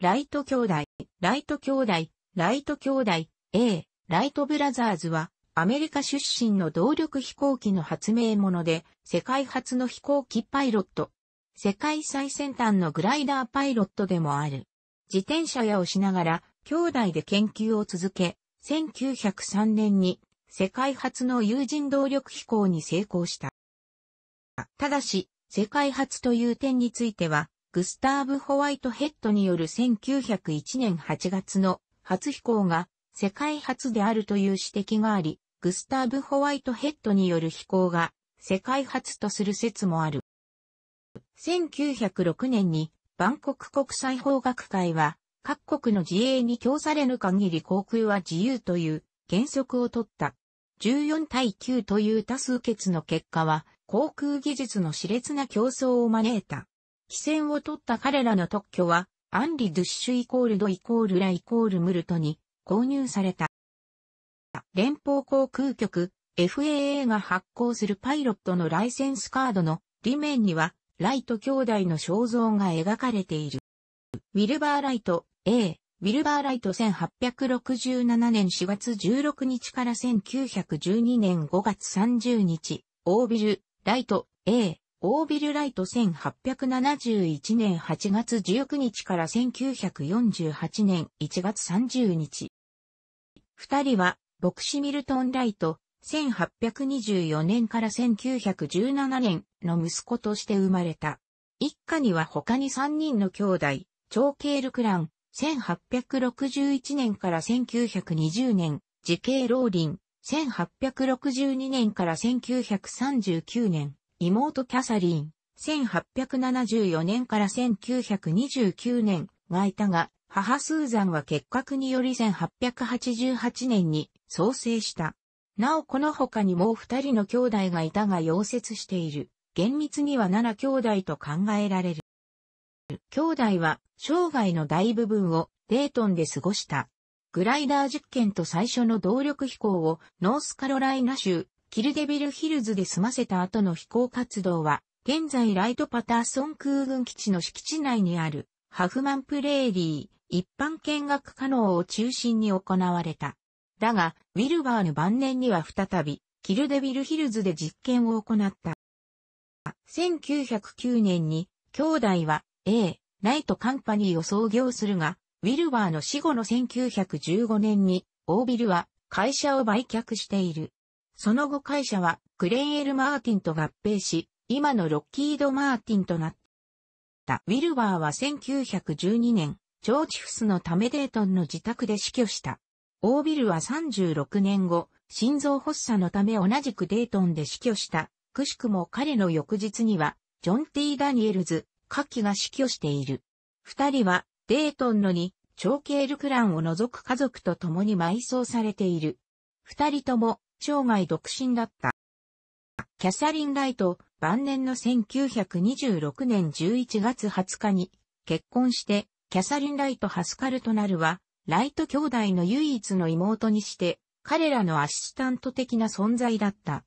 ライト兄弟、ライト兄弟、ライト兄弟、A、ライトブラザーズは、アメリカ出身の動力飛行機の発明者で、世界初の飛行機パイロット。世界最先端のグライダーパイロットでもある。自転車屋をしながら、兄弟で研究を続け、1903年に世界初の有人動力飛行に成功した。ただし、世界初という点については、グスターブ・ホワイトヘッドによる1901年8月の初飛行が世界初であるという指摘があり、グスターブ・ホワイトヘッドによる飛行が世界初とする説もある。1906年にバンコク国際法学会は各国の自衛に供されぬ限り航空は自由という原則を取った。14対9という多数決の結果は航空技術の熾烈な競争を招いた。汽船を取った彼らの特許は、アンリ・ドゥッシュイコールドイコールライコールムルトに購入された。連邦航空局 FAA が発行するパイロットのライセンスカードの裏面には、ライト兄弟の肖像が描かれている。ウィルバー・ライト A、ウィルバー・ライト1867年4月16日から1912年5月30日、オービル、ライト A、オービルライト1871年8月19日から1948年1月30日。二人は、ボクシミルトン・ライト、1824年から1917年の息子として生まれた。一家には他に三人の兄弟、長ールクラン、1861年から1920年、時ーリン、1862年から1939年、妹キャサリン、1874年から1929年がいたが、母スーザンは結核により1888年に創生した。なおこの他にもう二人の兄弟がいたが溶接している。厳密には7兄弟と考えられる。兄弟は生涯の大部分をデートンで過ごした。グライダー実験と最初の動力飛行をノースカロライナ州キルデビルヒルズで済ませた後の飛行活動は、現在ライトパターソン空軍基地の敷地内にある、ハフマンプレーリー、一般見学可能を中心に行われた。だが、ウィルバーの晩年には再び、キルデビルヒルズで実験を行った。1909年に、兄弟は A、ナイトカンパニーを創業するが、ウィルバーの死後の1915年に、オービルは会社を売却している。その後会社はクレイエル・マーティンと合併し、今のロッキード・マーティンとなった。ウィルバーは1912年、チョーチフスのためデートンの自宅で死去した。オービルは36年後、心臓発作のため同じくデートンで死去した。くしくも彼の翌日には、ジョン・ティ・ダニエルズ、下記が死去している。二人は、デートンのに、長ケールクランを除く家族と共に埋葬されている。二人とも、生涯独身だった。キャサリン・ライト、晩年の1926年11月20日に結婚して、キャサリン・ライト・ハスカルトナルは、ライト兄弟の唯一の妹にして、彼らのアシスタント的な存在だった。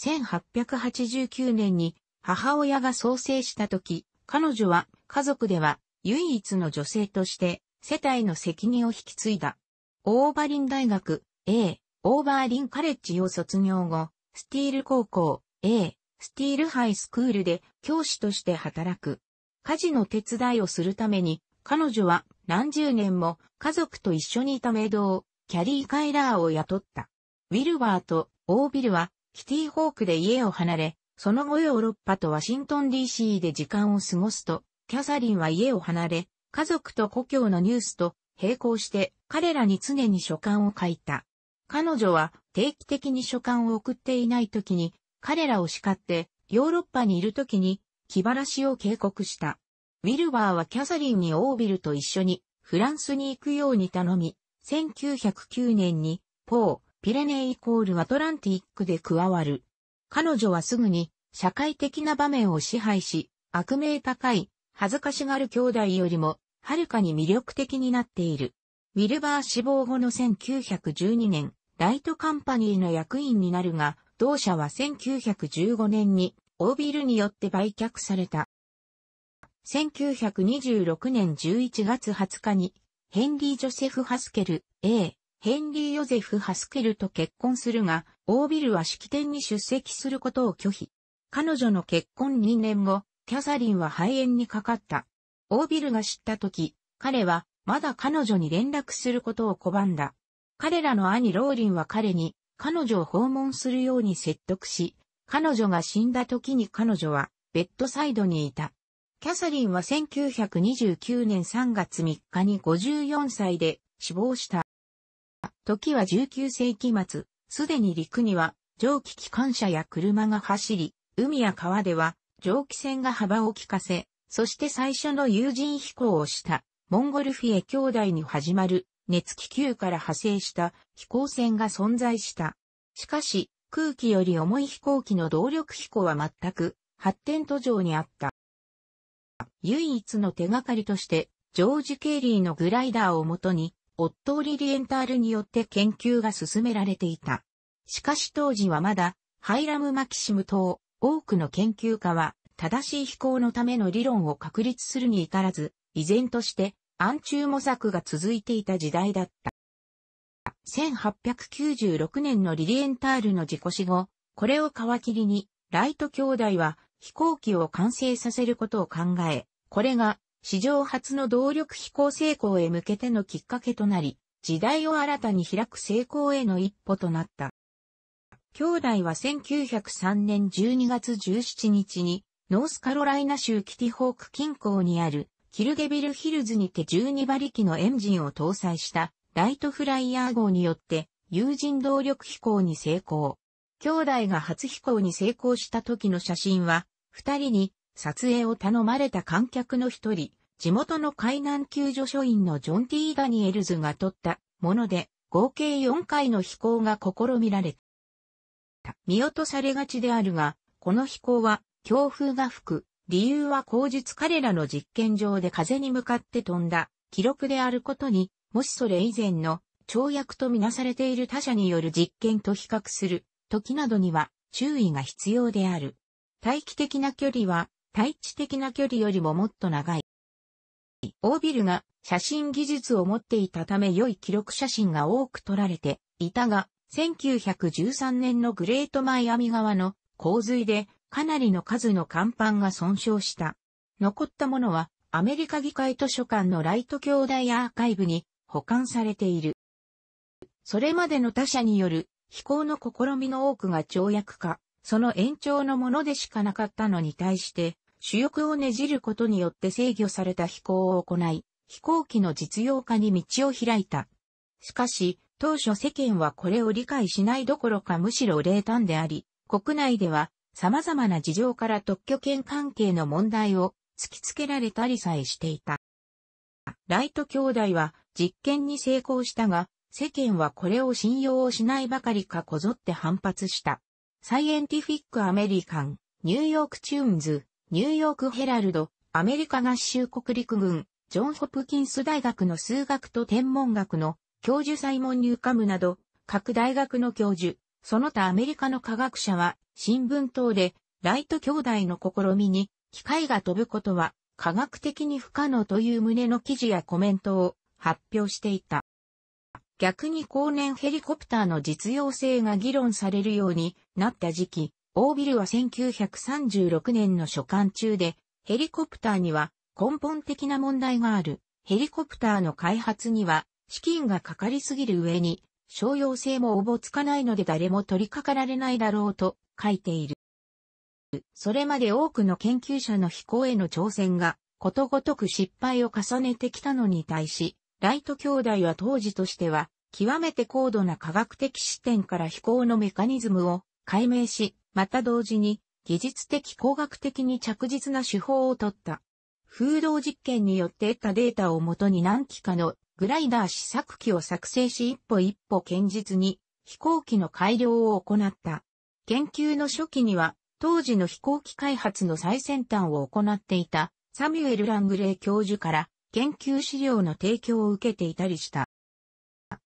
1889年に母親が創生した時、彼女は家族では唯一の女性として世帯の責任を引き継いだ。オーバリン大学 A オーバーリンカレッジを卒業後、スティール高校 A、スティールハイスクールで教師として働く。家事の手伝いをするために、彼女は何十年も家族と一緒にいたメイドを、キャリー・カイラーを雇った。ウィルバーとオービルはキティホークで家を離れ、その後ヨーロッパとワシントン DC で時間を過ごすと、キャサリンは家を離れ、家族と故郷のニュースと並行して彼らに常に書簡を書いた。彼女は定期的に書簡を送っていない時に、彼らを叱って、ヨーロッパにいる時に、気晴らしを警告した。ウィルバーはキャサリンにオービルと一緒にフランスに行くように頼み、1909年にポー、ピレネイコールアトランティックで加わる。彼女はすぐに社会的な場面を支配し、悪名高い、恥ずかしがる兄弟よりも、はるかに魅力的になっている。ウィルバー死亡後の1912年、ライトカンパニーの役員になるが、同社は1915年に、オービルによって売却された。1926年11月20日に、ヘンリー・ジョセフ・ハスケル、A、ヘンリー・ヨゼフ・ハスケルと結婚するが、オービルは式典に出席することを拒否。彼女の結婚2年後、キャサリンは肺炎にかかった。オービルが知った時、彼はまだ彼女に連絡することを拒んだ。彼らの兄ローリンは彼に、彼女を訪問するように説得し、彼女が死んだ時に彼女は、ベッドサイドにいた。キャサリンは1929年3月3日に54歳で死亡した。時は19世紀末、すでに陸には蒸気機関車や車が走り、海や川では蒸気船が幅を利かせ、そして最初の有人飛行をしたモンゴルフィエ兄弟に始まる熱気球から派生した飛行船が存在した。しかし、空気より重い飛行機の動力飛行は全く発展途上にあった。唯一の手がかりとして、ジョージ・ケイリーのグライダーをもとに、オットー・リリエンタールによって研究が進められていた。しかし当時はまだ、ハイラム・マキシム等、多くの研究家は、正しい飛行のための理論を確立するに至らず、依然として暗中模索が続いていた時代だった。1896年のリリエンタールの事故死後、これを皮切りに、ライト兄弟は飛行機を完成させることを考え、これが史上初の動力飛行成功へ向けてのきっかけとなり、時代を新たに開く成功への一歩となった。兄弟は1903年12月17日に、ノースカロライナ州キティホーク近郊にあるヒルゲビルヒルズにて12馬力のエンジンを搭載したライトフライヤー号によって有人動力飛行に成功。兄弟が初飛行に成功した時の写真は、二人に撮影を頼まれた観客の一人、地元の海難救助所員のジョン・ティ・ー・ダニエルズが撮ったもので、合計4回の飛行が試みられた。見落とされがちであるが、この飛行は強風が吹く理由は後述彼らの実験場で風に向かって飛んだ記録であることに、もしそれ以前の跳躍とみなされている他者による実験と比較する時などには注意が必要である。待機的な距離は大地的な距離よりももっと長い。オービルが写真技術を持っていたため良い記録写真が多く撮られていたが、1913年のグレートマイアミ川の洪水でかなりの数の甲板が損傷した。残ったものは、アメリカ議会図書館のライト兄弟アーカイブに保管されている。それまでの他者による飛行の試みの多くが跳躍化、その延長のものでしかなかったのに対して、主翼をねじることによって制御された飛行を行い、飛行機の実用化に道を開いた。しかし、当初世間はこれを理解しないどころかむしろ冷淡であり、国内では様々な事情から特許権関係の問題を突きつけられたりさえしていた。ライト兄弟は実験に成功したが、世間はこれを信用をしないばかりかこぞって反発した。サイエンティフィック・アメリカン、ニューヨーク・チューンズ、ニューヨーク・ヘラルド、アメリカ合衆国陸軍、ジョン・ホプキンス大学の数学と天文学の教授サイモン・ニューカムなど、各大学の教授、その他アメリカの科学者は新聞等でライト兄弟の試みに機械が飛ぶことは科学的に不可能という旨の記事やコメントを発表していた。逆に後年ヘリコプターの実用性が議論されるようになった時期、オービルは1936年の所管中で、ヘリコプターには根本的な問題がある。ヘリコプターの開発には資金がかかりすぎる上に商用性もおぼつかないので誰も取り掛かられないだろうと書いている。それまで多くの研究者の飛行への挑戦がことごとく失敗を重ねてきたのに対し、ライト兄弟は当時としては極めて高度な科学的視点から飛行のメカニズムを解明し、また同時に技術的工学的に着実な手法を取った。風洞実験によって得たデータをもとに何機かのグライダー試作機を作成し一歩一歩堅実に飛行機の改良を行った。研究の初期には当時の飛行機開発の最先端を行っていたサミュエル・ラングレー教授から研究資料の提供を受けていたりした。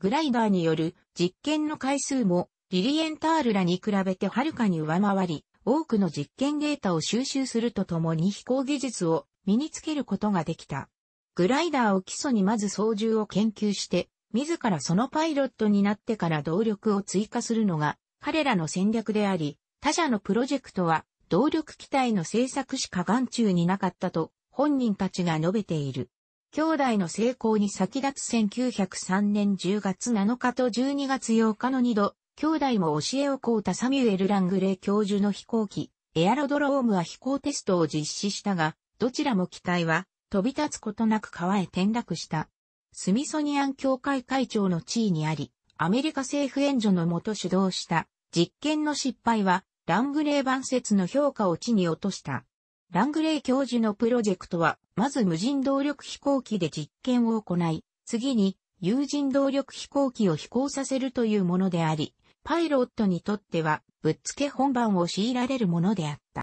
グライダーによる実験の回数もリリエンタールらに比べてはるかに上回り、多くの実験データを収集するとともに飛行技術を身につけることができた。グライダーを基礎にまず操縦を研究して、自らそのパイロットになってから動力を追加するのが彼らの戦略であり、他社のプロジェクトは動力機体の製作しか眼中になかったと本人たちが述べている。兄弟の成功に先立つ1903年10月7日と12月8日の2度、兄弟も教えを請うたサミュエル・ラングレー教授の飛行機、エアロドロームは飛行テストを実施したが、どちらも機体は飛び立つことなく川へ転落した。スミソニアン協会会長の地位にあり、アメリカ政府援助のもと主導した実験の失敗は、ラングレー版説の評価を地に落とした。ラングレー教授のプロジェクトは、まず無人動力飛行機で実験を行い、次に有人動力飛行機を飛行させるというものであり、パイロットにとっては、ぶっつけ本番を強いられるものであった。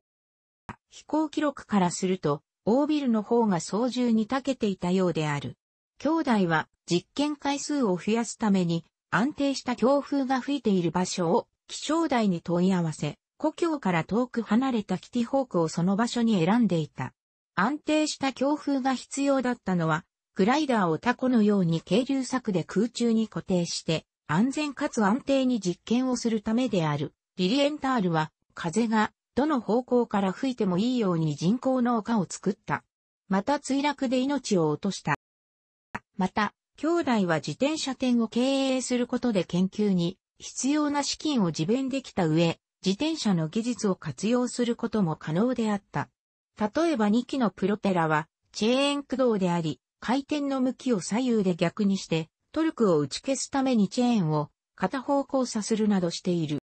飛行記録からすると、オービルの方が操縦に長けていたようである。兄弟は実験回数を増やすために安定した強風が吹いている場所を気象台に問い合わせ、故郷から遠く離れたキティホークをその場所に選んでいた。安定した強風が必要だったのは、グライダーをタコのように軽流策で空中に固定して、安全かつ安定に実験をするためである。リリエンタールは、風がどの方向から吹いてもいいように人工農家を作った。また墜落で命を落とした。また、兄弟は自転車店を経営することで研究に必要な資金を自弁できた上、自転車の技術を活用することも可能であった。例えば2機のプロペラはチェーン駆動であり、回転の向きを左右で逆にして、トルクを打ち消すためにチェーンを片方交差するなどしている。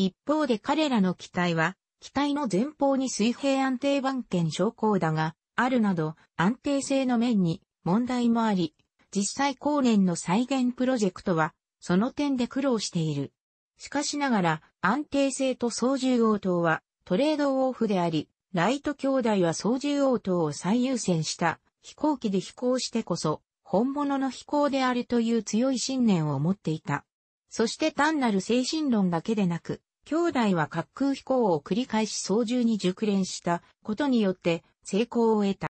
一方で彼らの機体は、機体の前方に水平安定板圏昇降だが、あるなど、安定性の面に問題もあり、実際後年の再現プロジェクトは、その点で苦労している。しかしながら、安定性と操縦応答は、トレードオフであり、ライト兄弟は操縦応答を最優先した飛行機で飛行してこそ本物の飛行であるという強い信念を持っていた。そして単なる精神論だけでなく、兄弟は滑空飛行を繰り返し操縦に熟練したことによって成功を得た。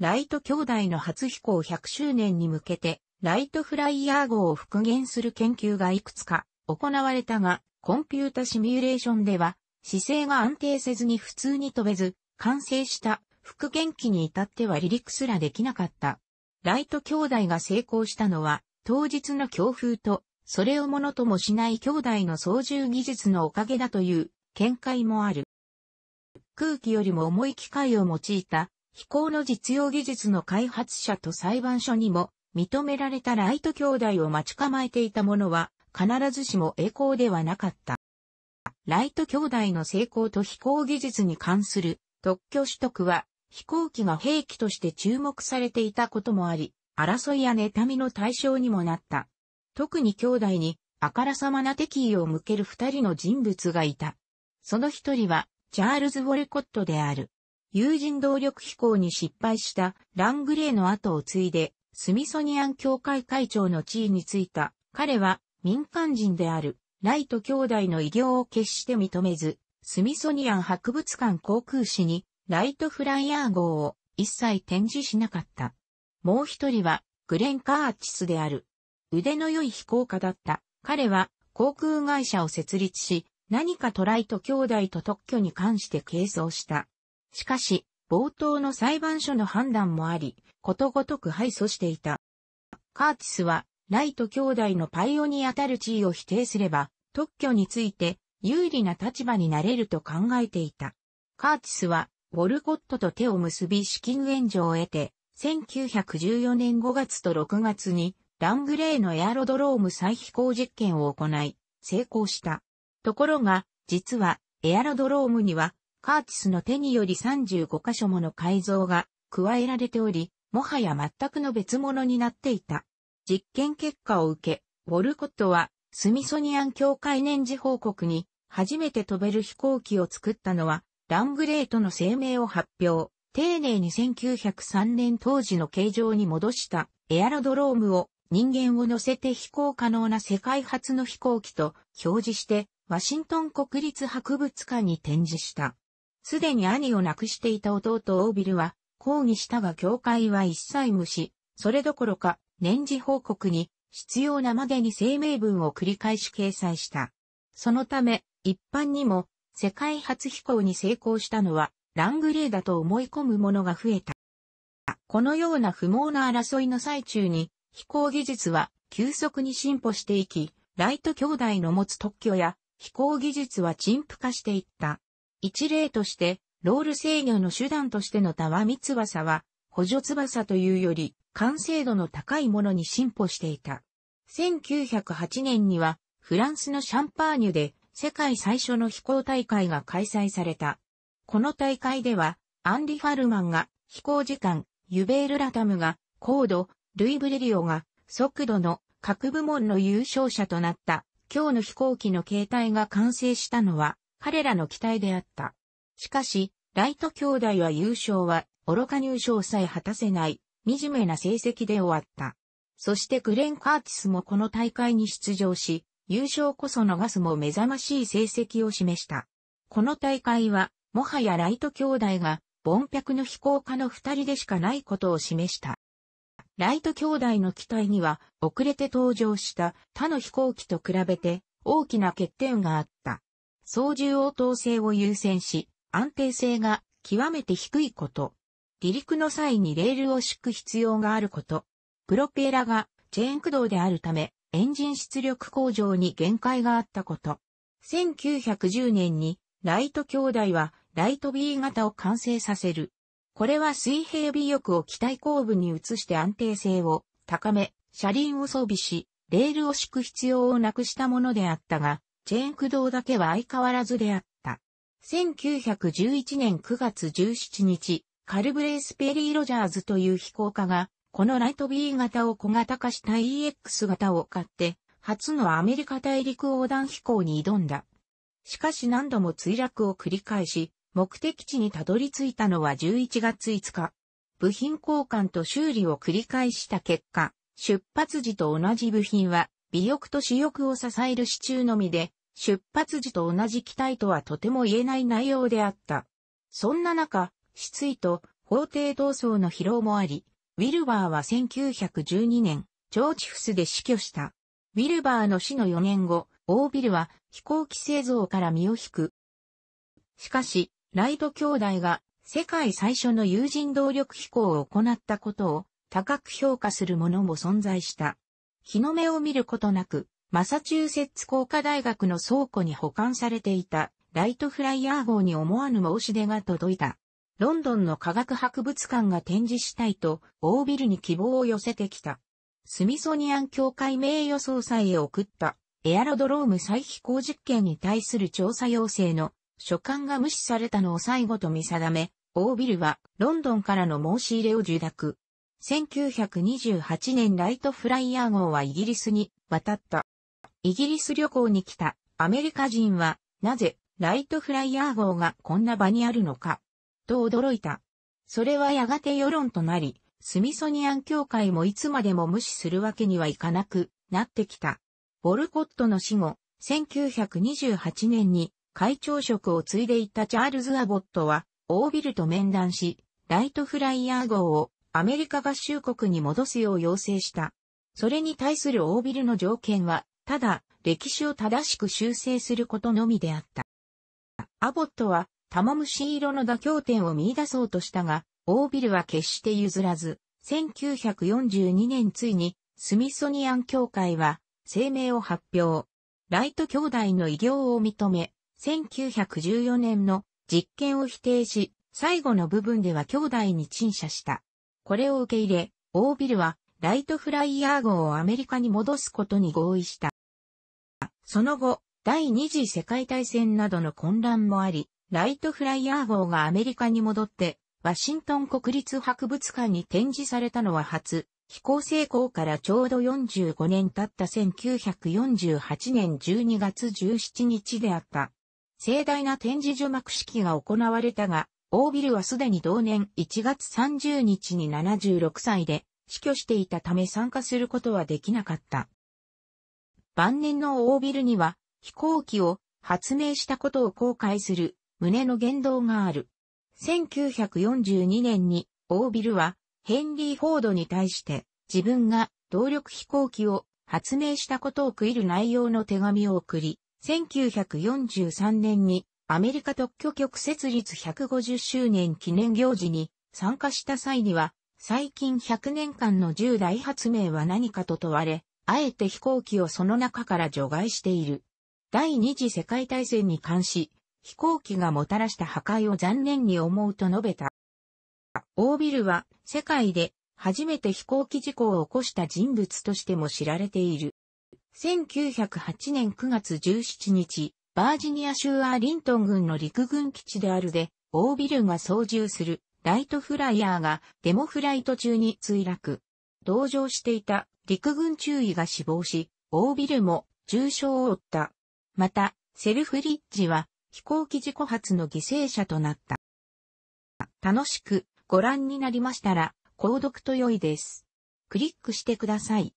ライト兄弟の初飛行100周年に向けて、ライトフライヤー号を復元する研究がいくつか行われたが、コンピュータシミュレーションでは、姿勢が安定せずに普通に飛べず、完成した復元機に至っては離陸すらできなかった。ライト兄弟が成功したのは、当日の強風とそれをものともしない兄弟の操縦技術のおかげだという見解もある。空気よりも重い機械を用いた飛行の実用技術の開発者と裁判所にも認められたライト兄弟を待ち構えていたものは必ずしも栄光ではなかった。ライト兄弟の成功と飛行技術に関する特許取得は飛行機が兵器として注目されていたこともあり、争いや妬みの対象にもなった。特に兄弟に、あからさまな敵意を向ける二人の人物がいた。その一人は、チャールズ・ウォレコットである。有人動力飛行に失敗したラングレーの後を継いで、スミソニアン協会会長の地位についた。彼は民間人であるライト兄弟の偉業を決して認めず、スミソニアン博物館航空士にライトフライヤー号を一切展示しなかった。もう一人はグレン・カーチスである腕の良い飛行家だった。彼は航空会社を設立し、何かトライト兄弟と特許に関して係争した。しかし、冒頭の裁判所の判断もあり、ことごとく敗訴していた。カーティスは、ライト兄弟のパイオニアたる地位を否定すれば、特許について有利な立場になれると考えていた。カーティスは、ウォルコットと手を結び資金援助を得て、1914年5月と6月にラングレーのエアロドローム再飛行実験を行い、成功した。ところが、実は、エアロドロームには、カーティスの手により35箇所もの改造が加えられており、もはや全くの別物になっていた。実験結果を受け、ウォルコットは、スミソニアン協会年次報告に、初めて飛べる飛行機を作ったのは、ラングレーとの声明を発表。丁寧に1903年当時の形状に戻したエアロドロームを人間を乗せて飛行可能な世界初の飛行機と表示してワシントン国立博物館に展示した。すでに兄を亡くしていた弟オービルは抗議したが教会は一切無視、それどころか年次報告に必要なまでに声明文を繰り返し掲載した。そのため一般にも世界初飛行に成功したのはラングレーだと思い込むものが増えた。このような不毛な争いの最中に飛行技術は急速に進歩していき、ライト兄弟の持つ特許や飛行技術は陳腐化していった。一例として、ロール制御の手段としてのタワミ翼は、補助翼というより、完成度の高いものに進歩していた。1908年には、フランスのシャンパーニュで、世界最初の飛行大会が開催された。この大会では、アンリ・ファルマンが飛行時間、ユベール・ラタムが高度、ルイ・ブレリオが速度の各部門の優勝者となった今日の飛行機の形態が完成したのは彼らの期待であった。しかし、ライト兄弟は優勝は愚か入賞さえ果たせない惨めな成績で終わった。そしてグレン・カーティスもこの大会に出場し、優勝こそ逃すも目覚ましい成績を示した。この大会は、もはやライト兄弟が、ボンペクの飛行家の二人でしかないことを示した。ライト兄弟の機体には遅れて登場した他の飛行機と比べて大きな欠点があった。操縦応答性を優先し、安定性が極めて低いこと。離陸の際にレールを敷く必要があること。プロペラがチェーン駆動であるため、エンジン出力向上に限界があったこと。1910年にライト兄弟はライト B 型を完成させる。これは水平尾翼を機体後部に移して安定性を高め、車輪を装備し、レールを敷く必要をなくしたものであったが、チェーン駆動だけは相変わらずであった。1911年9月17日、カルブレイス・ペリー・ロジャーズという飛行家が、このライト B 型を小型化した EX 型を買って、初のアメリカ大陸横断飛行に挑んだ。しかし何度も墜落を繰り返し、目的地にたどり着いたのは11月5日。部品交換と修理を繰り返した結果、出発時と同じ部品は、尾翼と主翼を支える支柱のみで、出発時と同じ機体とはとても言えない内容であった。そんな中、失意と法廷闘争の疲労もあり、ウィルバーは1912年、ジョーチフスで死去した。ウィルバーの死の4年後、オービルは飛行機製造から身を引く。しかし、ライト兄弟が世界最初の有人動力飛行を行ったことを高く評価するものも存在した。日の目を見ることなく、マサチューセッツ工科大学の倉庫に保管されていたライトフライヤー号に思わぬ申し出が届いた。ロンドンの科学博物館が展示したいと、大ビルに希望を寄せてきた。スミソニアン協会名誉総裁へ送ったエアロドローム再飛行実験に対する調査要請の書簡が無視されたのを最後と見定め、オービルはロンドンからの申し入れを受諾。1928年ライトフライヤー号はイギリスに渡った。イギリス旅行に来たアメリカ人はなぜライトフライヤー号がこんな場にあるのかと驚いた。それはやがて世論となり、スミソニアン協会もいつまでも無視するわけにはいかなくなってきた。ボルコットの死後、1928年に会長職を継いでいたチャールズ・アボットは、オービルと面談し、ライトフライヤー号をアメリカ合衆国に戻すよう要請した。それに対するオービルの条件は、ただ、歴史を正しく修正することのみであった。アボットは、玉虫色の妥協点を見出そうとしたが、オービルは決して譲らず、1942年ついに、スミソニアン協会は、声明を発表。ライト兄弟の偉業を認め、1914年の実験を否定し、最後の部分では兄弟に陳謝した。これを受け入れ、オービルはライトフライヤー号をアメリカに戻すことに合意した。その後、第二次世界大戦などの混乱もあり、ライトフライヤー号がアメリカに戻って、ワシントン国立博物館に展示されたのは初、飛行成功からちょうど45年経った1948年12月17日であった。盛大な展示除幕式が行われたが、オービルはすでに同年1月30日に76歳で死去していたため参加することはできなかった。晩年のオービルには飛行機を発明したことを後悔する胸の言動がある。1942年にオービルはヘンリー・フォードに対して自分が動力飛行機を発明したことを悔いる内容の手紙を送り、1943年にアメリカ特許局設立150周年記念行事に参加した際には、最近100年間の10発明は何かと問われ、あえて飛行機をその中から除外している。第二次世界大戦に関し、飛行機がもたらした破壊を残念に思うと述べた。オービルは世界で初めて飛行機事故を起こした人物としても知られている。1908年9月17日、バージニア州アーリントン軍の陸軍基地であるで、オービルが操縦するライトフライヤーがデモフライト中に墜落。同乗していた陸軍中尉が死亡し、オービルも重傷を負った。また、セルフリッジは飛行機事故発の犠牲者となった。楽しくご覧になりましたら、購読と良いです。クリックしてください。